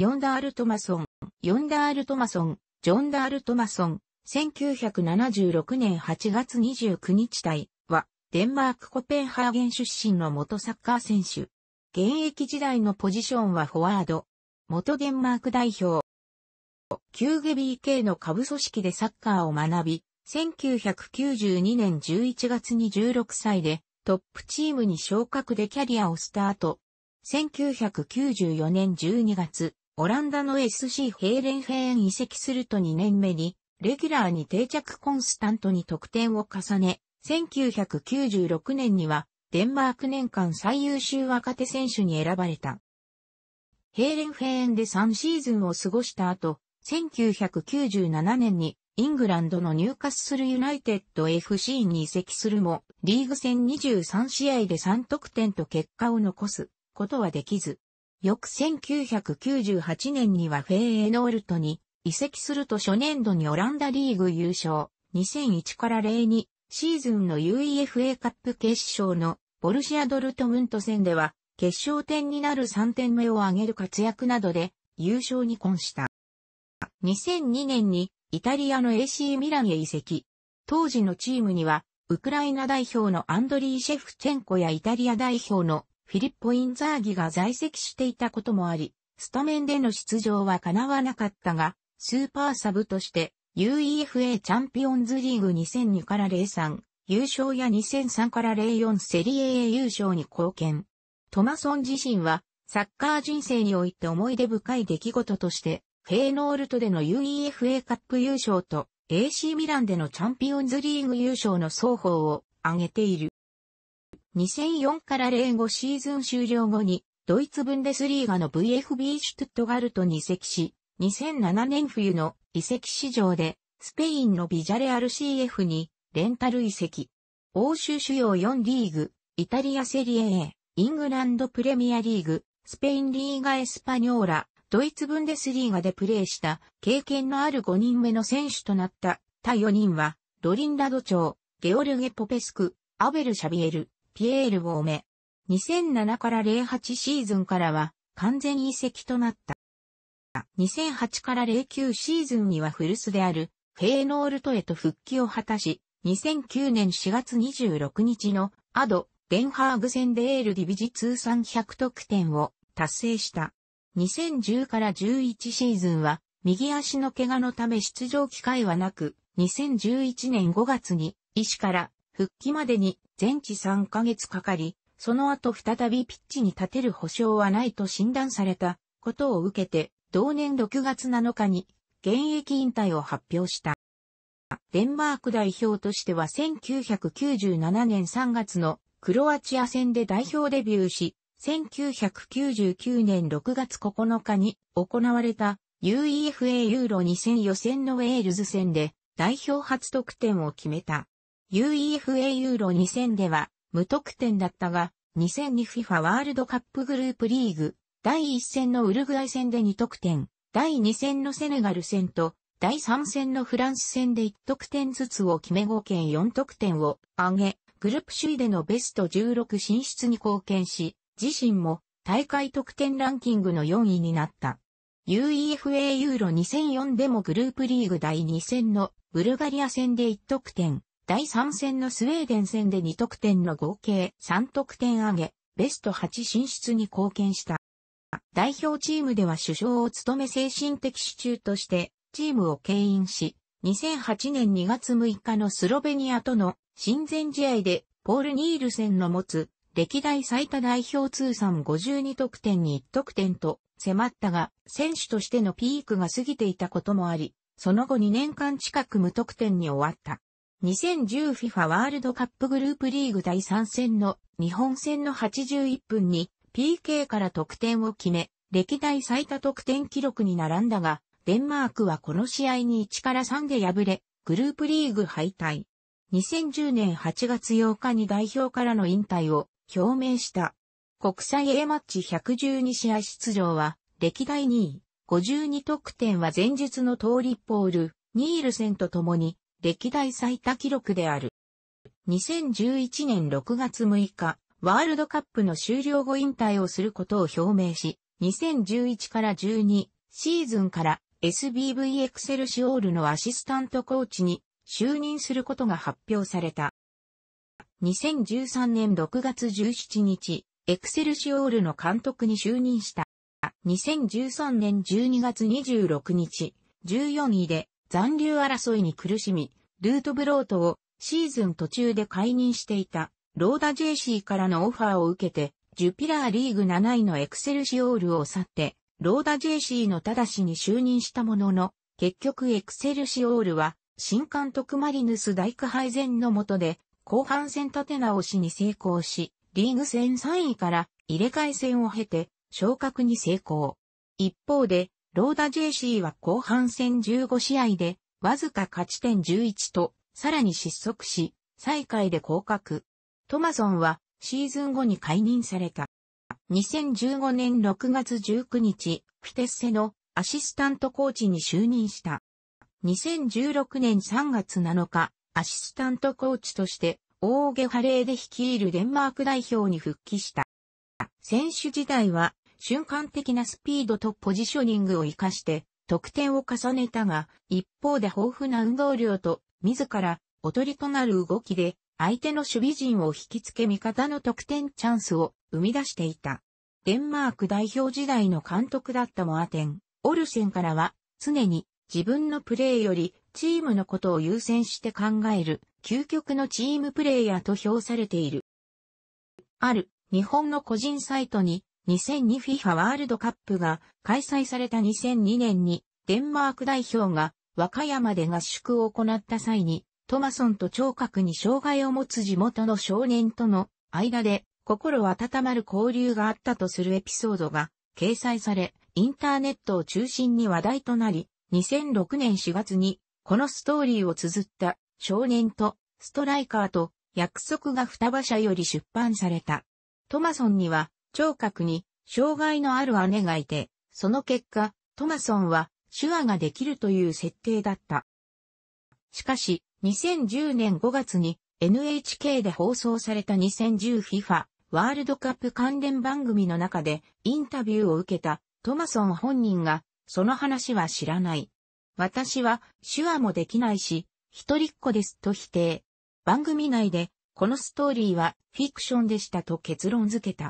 ヨンダール・トマソン、ヨンダール・トマソン、ジョンダール・トマソン、1976年8月29日体は、デンマークコペンハーゲン出身の元サッカー選手。現役時代のポジションはフォワード。元デンマーク代表。キューゲ BK の下部組織でサッカーを学び、1992年11月に16歳でトップチームに昇格でキャリアをスタート。1994年12月、オランダの SC ヘーレンフェーン移籍すると2年目に、レギュラーに定着コンスタントに得点を重ね、1996年には、デンマーク年間最優秀若手選手に選ばれた。ヘーレンフェーンで3シーズンを過ごした後、1997年にイングランドの入荷するユナイテッド FC に移籍するも、リーグ戦23試合で3得点と結果を残すことはできず、翌1998年にはフェーエノールトに移籍すると初年度にオランダリーグ優勝、2001から02シーズンの UEFA カップ決勝のボルシアドルトムント戦では決勝点になる3点目を挙げる活躍などで優勝に婚した。2002年にイタリアの AC ミランへ移籍。当時のチームにはウクライナ代表のアンドリー・シェフチェンコやイタリア代表のフィリッポ・インザーギが在籍していたこともあり、スタメンでの出場は叶わなかったが、スーパーサブとして UEFA チャンピオンズリーグ2002から03優勝や2003から04セリエ A 優勝に貢献。トマソン自身はサッカー人生において思い出深い出来事として、フェーノールトでの UEFA カップ優勝と AC ミランでのチャンピオンズリーグ優勝の双方を挙げている。2004から05シーズン終了後に、ドイツブンデスリーガの VFB シュトゥットガルトに移籍し、2007年冬の移籍市場で、スペインのビジャレアル CF に、レンタル移籍。欧州主要4リーグ、イタリアセリエ A、イングランドプレミアリーグ、スペインリーガエスパニョーラ、ドイツブンデスリーガでプレーした経験のある5人目の選手となった、他4人は、ロリンラド長、ゲオルゲ・ポペスク、アベル・シャビエル、ピエール・ボー2007から08シーズンからは完全移籍となった。2008から09シーズンには古巣であるフェーノールトへと復帰を果たし、2009年4月26日のアド・デンハーグ戦でエールディビジ通算100得点を達成した。2010から11シーズンは右足の怪我のため出場機会はなく、2011年5月に医師から復帰までに全治3ヶ月かかり、その後再びピッチに立てる保証はないと診断されたことを受けて、同年6月7日に現役引退を発表した。デンマーク代表としては1997年3月のクロアチア戦で代表デビューし、1999年6月9日に行われた UEFA ユーロ2000予選のウェールズ戦で代表初得点を決めた。UEFA ユーロ2000では無得点だったが、2002FIFA ワールドカップグループリーグ、第1戦のウルグアイ戦で2得点、第2戦のセネガル戦と、第3戦のフランス戦で1得点ずつを決め合計4得点を上げ、グループ首位でのベスト16進出に貢献し、自身も大会得点ランキングの4位になった。UEFA ユーロ2004でもグループリーグ第2戦のブルガリア戦で1得点、第3戦のスウェーデン戦で2得点の合計3得点挙げ、ベスト8進出に貢献した。代表チームでは首相を務め精神的支柱としてチームを牽引し、2008年2月6日のスロベニアとの親善試合でポール・ニールセンの持つ歴代最多代表通算52得点に1得点と迫ったが選手としてのピークが過ぎていたこともあり、その後2年間近く無得点に終わった。2010FIFA ワールドカップグループリーグ第3戦の日本戦の81分に PK から得点を決め、歴代最多得点記録に並んだが、デンマークはこの試合に1から3で敗れ、グループリーグ敗退。2010年8月8日に代表からの引退を表明した。国際 A マッチ112試合出場は、歴代2位、52得点は前述の通りポール、ニールセンと共に歴代最多記録である。2011年6月6日、ワールドカップの終了後引退をすることを表明し、2011から12シーズンから SBV エクセルシオールのアシスタントコーチに就任することが発表された。2013年6月17日、エクセルシオールの監督に就任した。2013年12月26日、14位で残留争いに苦しみ、ルートブロートをシーズン途中で解任していたローダジェシーからのオファーを受けて、ジュピラーリーグ7位のエクセルシオールを去って、ローダジェシーの正しに就任したものの、結局エクセルシオールは、新監督マリヌス大工配膳の下で、後半戦立て直しに成功し、リーグ戦3位から入れ替え戦を経て、昇格に成功。一方で、ローダ JC は後半戦15試合で、わずか勝ち点11と、さらに失速し、最下位で降格。トマソンは、シーズン後に解任された。2015年6月19日、フィテッセのアシスタントコーチに就任した。2016年3月7日、アシスタントコーチとして、大げハレーで率いるデンマーク代表に復帰した。選手時代は瞬間的なスピードとポジショニングを活かして得点を重ねたが、一方で豊富な運動量と自らおとりとなる動きで相手の守備陣を引きつけ味方の得点チャンスを生み出していた。デンマーク代表時代の監督だったモアテン、オルセンからは常に自分のプレーよりチームのことを優先して考える究極のチームプレイヤーと評されている。ある日本の個人サイトに 2002FIFA ワールドカップが開催された2002年にデンマーク代表が和歌山で合宿を行った際にトマソンと聴覚に障害を持つ地元の少年との間で心温まる交流があったとするエピソードが掲載され、インターネットを中心に話題となり、2006年4月にこのストーリーを綴った少年とストライカーと約束が双葉社より出版された。トマソンには聴覚に障害のある姉がいて、その結果、トマソンは手話ができるという設定だった。しかし、2010年5月に NHK で放送された 2010FIFA ワールドカップ関連番組の中でインタビューを受けたトマソン本人がその話は知らない。私は手話もできないし、一人っ子ですと否定。番組内でこのストーリーはフィクションでしたと結論付けた。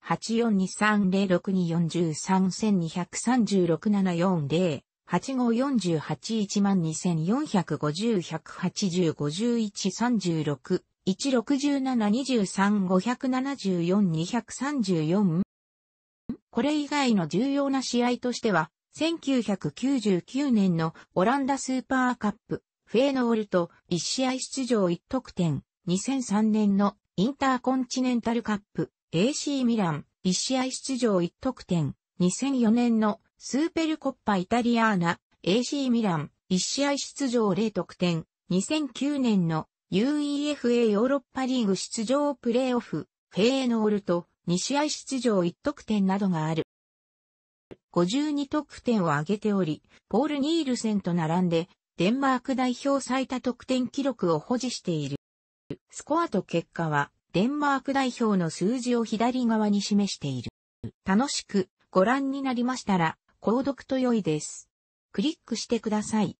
8 4 2 3 0 6 2 4 4 3 2 3 6 7 4 0 8 5 4 8 2 4 5 0 1 8 5 1 5 6 1 6 7 2 3 5 7 4 2 3 4これ以外の重要な試合としては、1999年のオランダスーパーカップ、フェーノールと1試合出場1得点、2003年のインターコンチネンタルカップ、AC ミラン、1試合出場1得点、2004年のスーペルコッパイタリアーナ、AC ミラン、1試合出場0得点、2009年の UEFA ヨーロッパリーグ出場プレーオフ、フェエノールと2試合出場1得点などがある。52得点を挙げており、ポール・ニールセンと並んで、デンマーク代表最多得点記録を保持している。スコアと結果は、デンマーク代表の数字を左側に示している。楽しくご覧になりましたら、購読と良いです。クリックしてください。